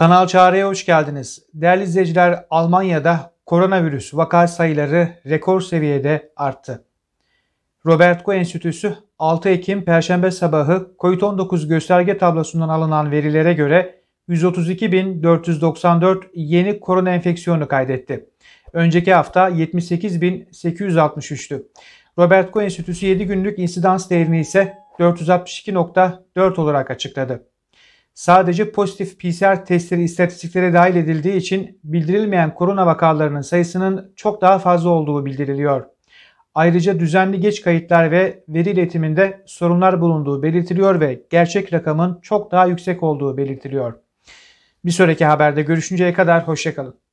Kanal Çağrı'ya hoş geldiniz. Değerli izleyiciler, Almanya'da koronavirüs vaka sayıları rekor seviyede arttı. Robert Koch Enstitüsü 6 Ekim Perşembe sabahı COVID-19 gösterge tablosundan alınan verilere göre 132.494 yeni korona enfeksiyonu kaydetti. Önceki hafta 78.863'tü. Robert Koch Enstitüsü 7 günlük insidans değerini ise 462.4 olarak açıkladı sadece pozitif PCR testleri istatistiklere dahil edildiği için bildirilmeyen korona vakalarının sayısının çok daha fazla olduğu bildiriliyor. Ayrıca düzenli geç kayıtlar ve veri iletiminde sorunlar bulunduğu belirtiliyor ve gerçek rakamın çok daha yüksek olduğu belirtiliyor. Bir sonraki haberde görüşünceye kadar hoşçakalın.